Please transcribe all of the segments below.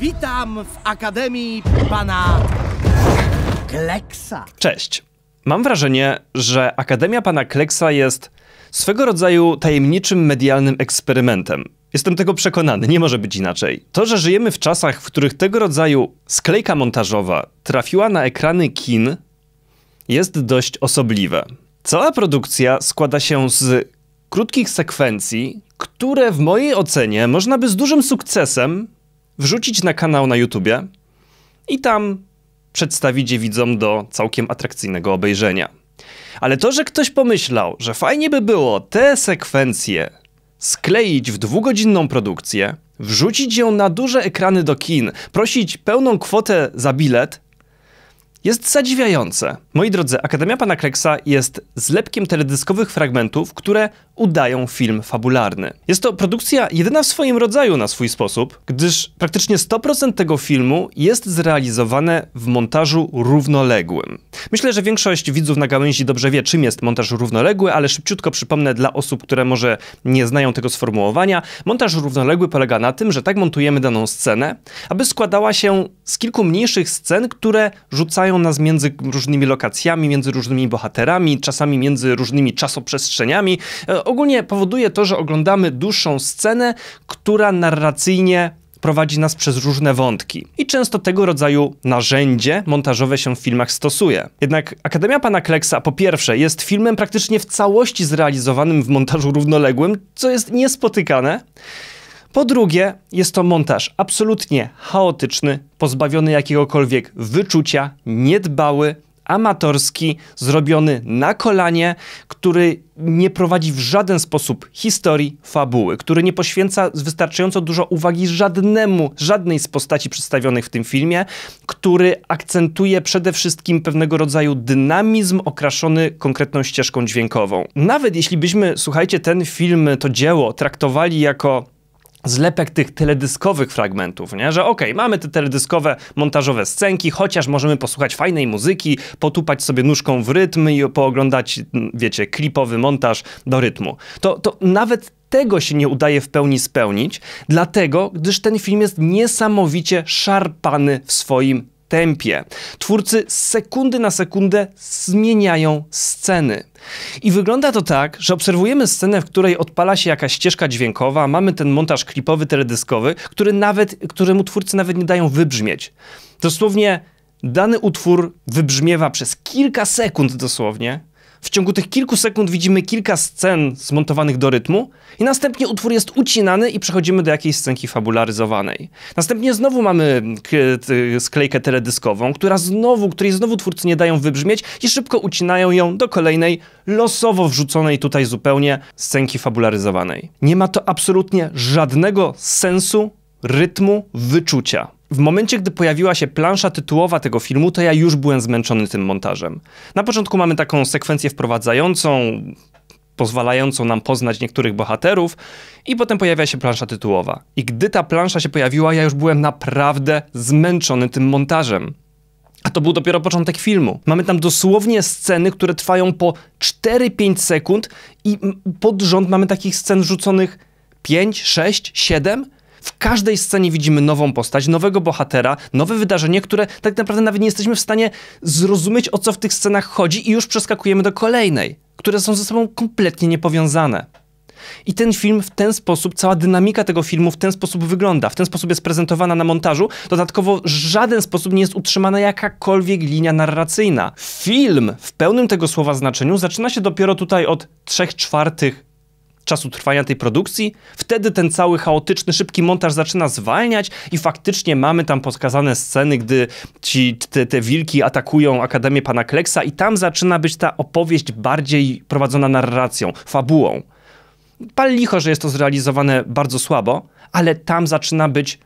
Witam w Akademii pana Kleksa. Cześć. Mam wrażenie, że Akademia pana Kleksa jest swego rodzaju tajemniczym medialnym eksperymentem. Jestem tego przekonany, nie może być inaczej. To, że żyjemy w czasach, w których tego rodzaju sklejka montażowa trafiła na ekrany kin, jest dość osobliwe. Cała produkcja składa się z krótkich sekwencji, które w mojej ocenie można by z dużym sukcesem wrzucić na kanał na YouTubie i tam przedstawić je widzom do całkiem atrakcyjnego obejrzenia. Ale to, że ktoś pomyślał, że fajnie by było te sekwencje skleić w dwugodzinną produkcję, wrzucić ją na duże ekrany do kin, prosić pełną kwotę za bilet, jest zadziwiające. Moi drodzy, Akademia Pana Kleksa jest zlepkiem teledyskowych fragmentów, które udają film fabularny. Jest to produkcja jedyna w swoim rodzaju na swój sposób, gdyż praktycznie 100% tego filmu jest zrealizowane w montażu równoległym. Myślę, że większość widzów na gałęzi dobrze wie, czym jest montaż równoległy, ale szybciutko przypomnę dla osób, które może nie znają tego sformułowania. Montaż równoległy polega na tym, że tak montujemy daną scenę, aby składała się z kilku mniejszych scen, które rzucają nas między różnymi lokacjami, między różnymi bohaterami, czasami między różnymi czasoprzestrzeniami e, ogólnie powoduje to, że oglądamy dłuższą scenę, która narracyjnie prowadzi nas przez różne wątki. I często tego rodzaju narzędzie montażowe się w filmach stosuje. Jednak Akademia Pana Kleksa, po pierwsze, jest filmem praktycznie w całości zrealizowanym w montażu równoległym, co jest niespotykane. Po drugie, jest to montaż absolutnie chaotyczny, pozbawiony jakiegokolwiek wyczucia, niedbały, amatorski, zrobiony na kolanie, który nie prowadzi w żaden sposób historii fabuły, który nie poświęca wystarczająco dużo uwagi żadnemu, żadnej z postaci przedstawionych w tym filmie, który akcentuje przede wszystkim pewnego rodzaju dynamizm okraszony konkretną ścieżką dźwiękową. Nawet jeśli byśmy, słuchajcie, ten film, to dzieło traktowali jako zlepek tych teledyskowych fragmentów, nie? że okej, okay, mamy te teledyskowe montażowe scenki, chociaż możemy posłuchać fajnej muzyki, potupać sobie nóżką w rytm i pooglądać, wiecie, klipowy montaż do rytmu. To, to nawet tego się nie udaje w pełni spełnić, dlatego, gdyż ten film jest niesamowicie szarpany w swoim tempie. Twórcy z sekundy na sekundę zmieniają sceny. I wygląda to tak, że obserwujemy scenę, w której odpala się jakaś ścieżka dźwiękowa, mamy ten montaż klipowy, teledyskowy, który nawet, któremu twórcy nawet nie dają wybrzmieć. Dosłownie dany utwór wybrzmiewa przez kilka sekund dosłownie, w ciągu tych kilku sekund widzimy kilka scen zmontowanych do rytmu i następnie utwór jest ucinany i przechodzimy do jakiejś scenki fabularyzowanej. Następnie znowu mamy sklejkę teledyskową, która znowu, której znowu twórcy nie dają wybrzmieć i szybko ucinają ją do kolejnej, losowo wrzuconej tutaj zupełnie scenki fabularyzowanej. Nie ma to absolutnie żadnego sensu, rytmu, wyczucia w momencie, gdy pojawiła się plansza tytułowa tego filmu, to ja już byłem zmęczony tym montażem. Na początku mamy taką sekwencję wprowadzającą, pozwalającą nam poznać niektórych bohaterów, i potem pojawia się plansza tytułowa. I gdy ta plansza się pojawiła, ja już byłem naprawdę zmęczony tym montażem. A to był dopiero początek filmu. Mamy tam dosłownie sceny, które trwają po 4-5 sekund, i pod rząd mamy takich scen rzuconych 5, 6, 7 w każdej scenie widzimy nową postać, nowego bohatera, nowe wydarzenie, które tak naprawdę nawet nie jesteśmy w stanie zrozumieć, o co w tych scenach chodzi, i już przeskakujemy do kolejnej, które są ze sobą kompletnie niepowiązane. I ten film w ten sposób, cała dynamika tego filmu w ten sposób wygląda, w ten sposób jest prezentowana na montażu. Dodatkowo w żaden sposób nie jest utrzymana jakakolwiek linia narracyjna. Film w pełnym tego słowa znaczeniu zaczyna się dopiero tutaj od trzech czwartych czasu trwania tej produkcji, wtedy ten cały chaotyczny, szybki montaż zaczyna zwalniać i faktycznie mamy tam podkazane sceny, gdy ci, te, te wilki atakują Akademię Pana Kleksa i tam zaczyna być ta opowieść bardziej prowadzona narracją, fabułą. Pal licho, że jest to zrealizowane bardzo słabo, ale tam zaczyna być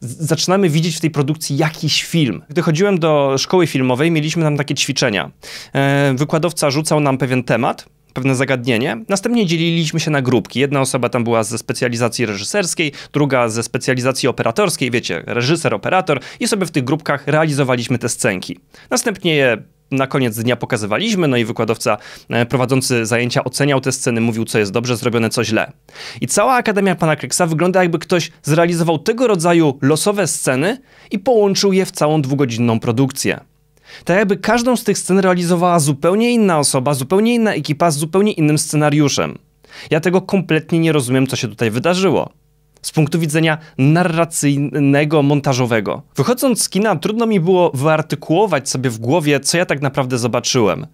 zaczynamy widzieć w tej produkcji jakiś film. Gdy chodziłem do szkoły filmowej, mieliśmy tam takie ćwiczenia. E, wykładowca rzucał nam pewien temat pewne zagadnienie. Następnie dzieliliśmy się na grupki. Jedna osoba tam była ze specjalizacji reżyserskiej, druga ze specjalizacji operatorskiej, wiecie, reżyser, operator i sobie w tych grupkach realizowaliśmy te scenki. Następnie je na koniec dnia pokazywaliśmy, no i wykładowca e, prowadzący zajęcia oceniał te sceny, mówił, co jest dobrze zrobione, co źle. I cała Akademia Pana Kryksa wygląda jakby ktoś zrealizował tego rodzaju losowe sceny i połączył je w całą dwugodzinną produkcję. Tak jakby każdą z tych scen realizowała zupełnie inna osoba, zupełnie inna ekipa z zupełnie innym scenariuszem. Ja tego kompletnie nie rozumiem, co się tutaj wydarzyło. Z punktu widzenia narracyjnego, montażowego. Wychodząc z kina, trudno mi było wyartykułować sobie w głowie, co ja tak naprawdę zobaczyłem.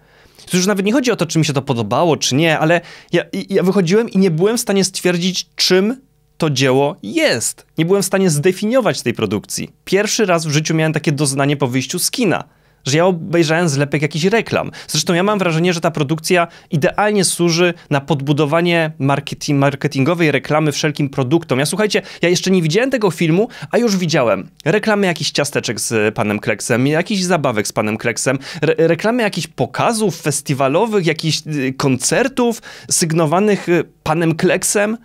To już nawet nie chodzi o to, czy mi się to podobało, czy nie, ale ja, ja wychodziłem i nie byłem w stanie stwierdzić, czym to dzieło jest. Nie byłem w stanie zdefiniować tej produkcji. Pierwszy raz w życiu miałem takie doznanie po wyjściu z kina że ja obejrzałem zlepek jakichś reklam. Zresztą ja mam wrażenie, że ta produkcja idealnie służy na podbudowanie marketing, marketingowej reklamy wszelkim produktom. Ja słuchajcie, ja jeszcze nie widziałem tego filmu, a już widziałem reklamy jakichś ciasteczek z panem Kleksem, jakichś zabawek z panem Kleksem, re reklamy jakichś pokazów festiwalowych, jakichś y, koncertów sygnowanych y, panem Kleksem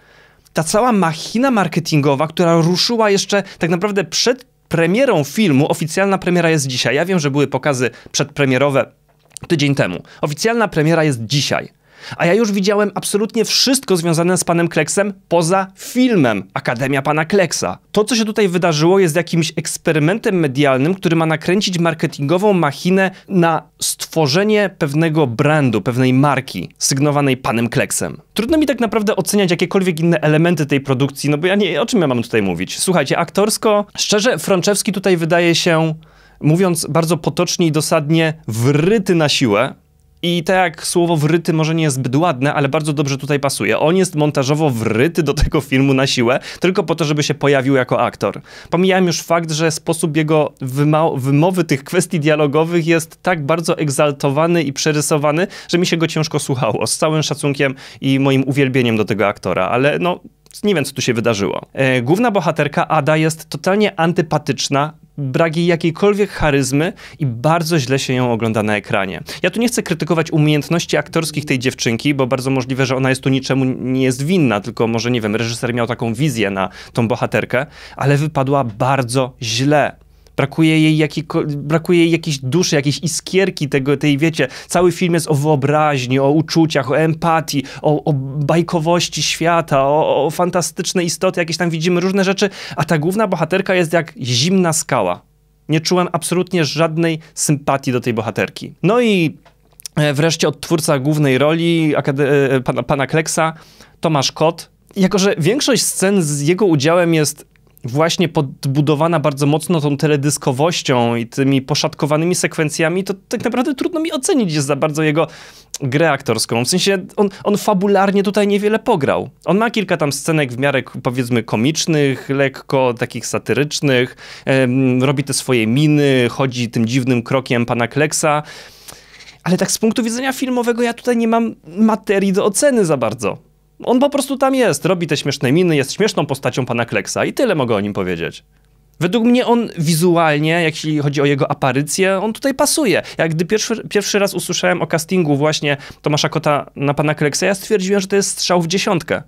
ta cała machina marketingowa, która ruszyła jeszcze tak naprawdę przed premierą filmu, oficjalna premiera jest dzisiaj. Ja wiem, że były pokazy przedpremierowe tydzień temu. Oficjalna premiera jest dzisiaj. A ja już widziałem absolutnie wszystko związane z panem Kleksem poza filmem Akademia pana Kleksa. To, co się tutaj wydarzyło, jest jakimś eksperymentem medialnym, który ma nakręcić marketingową machinę na stworzenie pewnego brandu, pewnej marki sygnowanej panem Kleksem. Trudno mi tak naprawdę oceniać jakiekolwiek inne elementy tej produkcji, no bo ja nie, o czym ja mam tutaj mówić? Słuchajcie, aktorsko, szczerze, Franczewski tutaj wydaje się mówiąc bardzo potocznie i dosadnie, wryty na siłę. I tak słowo wryty może nie jest zbyt ładne, ale bardzo dobrze tutaj pasuje. On jest montażowo wryty do tego filmu na siłę, tylko po to, żeby się pojawił jako aktor. Pomijałem już fakt, że sposób jego wymowy tych kwestii dialogowych jest tak bardzo egzaltowany i przerysowany, że mi się go ciężko słuchało. Z całym szacunkiem i moim uwielbieniem do tego aktora, ale no nie wiem, co tu się wydarzyło. E, główna bohaterka Ada jest totalnie antypatyczna, brak jej jakiejkolwiek charyzmy i bardzo źle się ją ogląda na ekranie. Ja tu nie chcę krytykować umiejętności aktorskich tej dziewczynki, bo bardzo możliwe, że ona jest tu niczemu nie jest winna, tylko może, nie wiem, reżyser miał taką wizję na tą bohaterkę, ale wypadła bardzo źle. Brakuje jej, jakiko, brakuje jej jakiejś duszy, jakiejś iskierki tego, tej, wiecie, cały film jest o wyobraźni, o uczuciach, o empatii, o, o bajkowości świata, o, o fantastyczne istoty, jakieś tam widzimy różne rzeczy, a ta główna bohaterka jest jak zimna skała. Nie czułem absolutnie żadnej sympatii do tej bohaterki. No i e, wreszcie od twórca głównej roli, e, e, pana, pana Kleksa, Tomasz Kot. Jako, że większość scen z jego udziałem jest właśnie podbudowana bardzo mocno tą teledyskowością i tymi poszatkowanymi sekwencjami, to tak naprawdę trudno mi ocenić jest za bardzo jego grę aktorską. W sensie on, on fabularnie tutaj niewiele pograł. On ma kilka tam scenek w miarę powiedzmy komicznych, lekko takich satyrycznych, robi te swoje miny, chodzi tym dziwnym krokiem pana Kleksa, ale tak z punktu widzenia filmowego ja tutaj nie mam materii do oceny za bardzo. On po prostu tam jest, robi te śmieszne miny, jest śmieszną postacią pana Kleksa i tyle mogę o nim powiedzieć. Według mnie on wizualnie, jeśli chodzi o jego aparycję, on tutaj pasuje. Jak gdy pierwszy, pierwszy raz usłyszałem o castingu właśnie Tomasza Kota na pana Kleksa, ja stwierdziłem, że to jest strzał w dziesiątkę.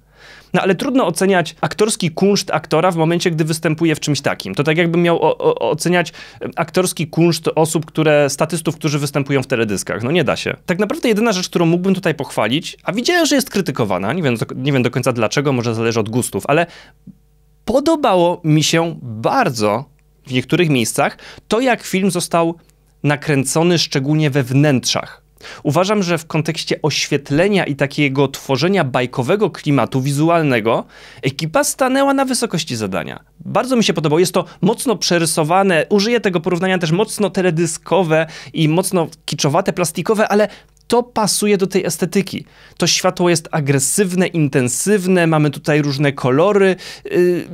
No ale trudno oceniać aktorski kunszt aktora w momencie, gdy występuje w czymś takim. To tak jakbym miał o, o, oceniać aktorski kunszt osób, które, statystów, którzy występują w teledyskach. No nie da się. Tak naprawdę jedyna rzecz, którą mógłbym tutaj pochwalić, a widziałem, że jest krytykowana, nie wiem, nie wiem do końca dlaczego, może zależy od gustów, ale podobało mi się bardzo w niektórych miejscach to, jak film został nakręcony szczególnie we wnętrzach. Uważam, że w kontekście oświetlenia i takiego tworzenia bajkowego klimatu wizualnego, ekipa stanęła na wysokości zadania. Bardzo mi się podobało. Jest to mocno przerysowane, użyję tego porównania też mocno teledyskowe i mocno kiczowate, plastikowe, ale to pasuje do tej estetyki. To światło jest agresywne, intensywne, mamy tutaj różne kolory. Y,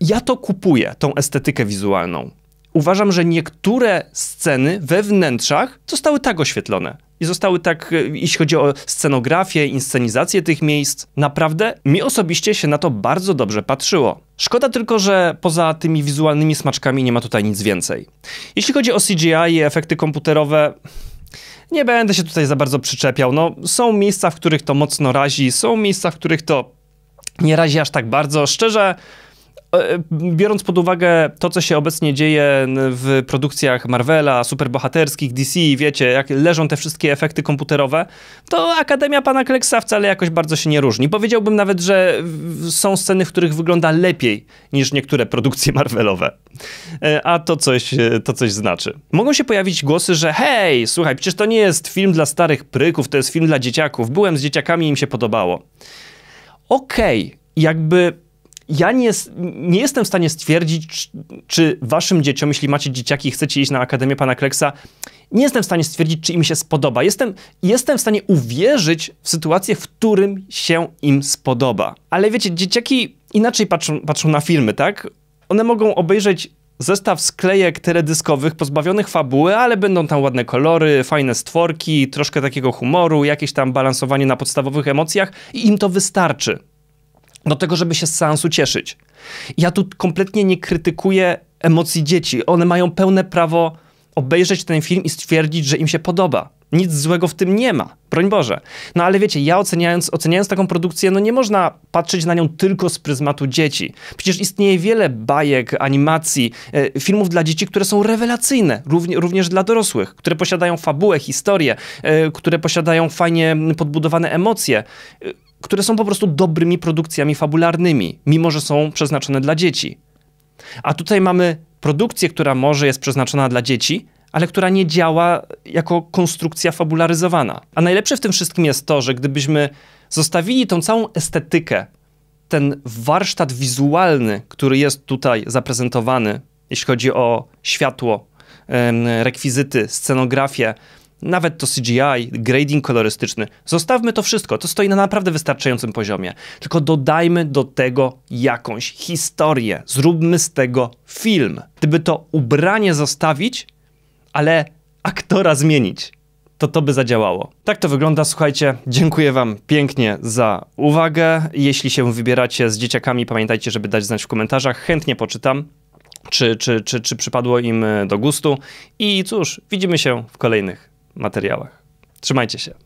ja to kupuję, tą estetykę wizualną uważam, że niektóre sceny we wnętrzach zostały tak oświetlone. I zostały tak, e, jeśli chodzi o scenografię, inscenizację tych miejsc, naprawdę mi osobiście się na to bardzo dobrze patrzyło. Szkoda tylko, że poza tymi wizualnymi smaczkami nie ma tutaj nic więcej. Jeśli chodzi o CGI i efekty komputerowe, nie będę się tutaj za bardzo przyczepiał. No, są miejsca, w których to mocno razi, są miejsca, w których to nie razi aż tak bardzo. Szczerze, E, biorąc pod uwagę to, co się obecnie dzieje w produkcjach Marvela, superbohaterskich, DC, wiecie, jak leżą te wszystkie efekty komputerowe, to Akademia Pana Kleksa wcale jakoś bardzo się nie różni. Powiedziałbym nawet, że są sceny, w których wygląda lepiej niż niektóre produkcje Marvelowe. E, a to coś, e, to coś znaczy. Mogą się pojawić głosy, że hej, słuchaj, przecież to nie jest film dla starych pryków, to jest film dla dzieciaków. Byłem z dzieciakami, im się podobało. Okej, okay, jakby ja nie, nie, jestem w stanie stwierdzić, czy waszym dzieciom, jeśli macie dzieciaki i chcecie iść na Akademię Pana Kleksa, nie jestem w stanie stwierdzić, czy im się spodoba. Jestem, jestem w stanie uwierzyć w sytuację, w którym się im spodoba. Ale wiecie, dzieciaki inaczej patrzą, patrzą na filmy, tak? One mogą obejrzeć zestaw sklejek teledyskowych pozbawionych fabuły, ale będą tam ładne kolory, fajne stworki, troszkę takiego humoru, jakieś tam balansowanie na podstawowych emocjach i im to wystarczy do tego, żeby się z seansu cieszyć. Ja tu kompletnie nie krytykuję emocji dzieci. One mają pełne prawo obejrzeć ten film i stwierdzić, że im się podoba. Nic złego w tym nie ma, broń Boże. No ale wiecie, ja oceniając, oceniając taką produkcję, no nie można patrzeć na nią tylko z pryzmatu dzieci. Przecież istnieje wiele bajek, animacji, e, filmów dla dzieci, które są rewelacyjne, równie, również dla dorosłych, które posiadają fabułę, historię, e, które posiadają fajnie podbudowane emocje. E, które są po prostu dobrymi produkcjami fabularnymi, mimo że są przeznaczone dla dzieci. A tutaj mamy produkcję, która może jest przeznaczona dla dzieci, ale która nie działa jako konstrukcja fabularyzowana. A najlepsze w tym wszystkim jest to, że gdybyśmy zostawili tą całą estetykę, ten warsztat wizualny, który jest tutaj zaprezentowany, jeśli chodzi o światło, rekwizyty, scenografię, nawet to CGI, grading kolorystyczny. Zostawmy to wszystko, to stoi na naprawdę wystarczającym poziomie. Tylko dodajmy do tego jakąś historię, zróbmy z tego film. Gdyby to ubranie zostawić, ale aktora zmienić, to to by zadziałało. Tak to wygląda, słuchajcie. Dziękuję wam pięknie za uwagę. Jeśli się wybieracie z dzieciakami, pamiętajcie, żeby dać znać w komentarzach. Chętnie poczytam czy, czy, czy, czy przypadło im e, do gustu. I cóż, widzimy się w kolejnych materiałach. Trzymajcie się.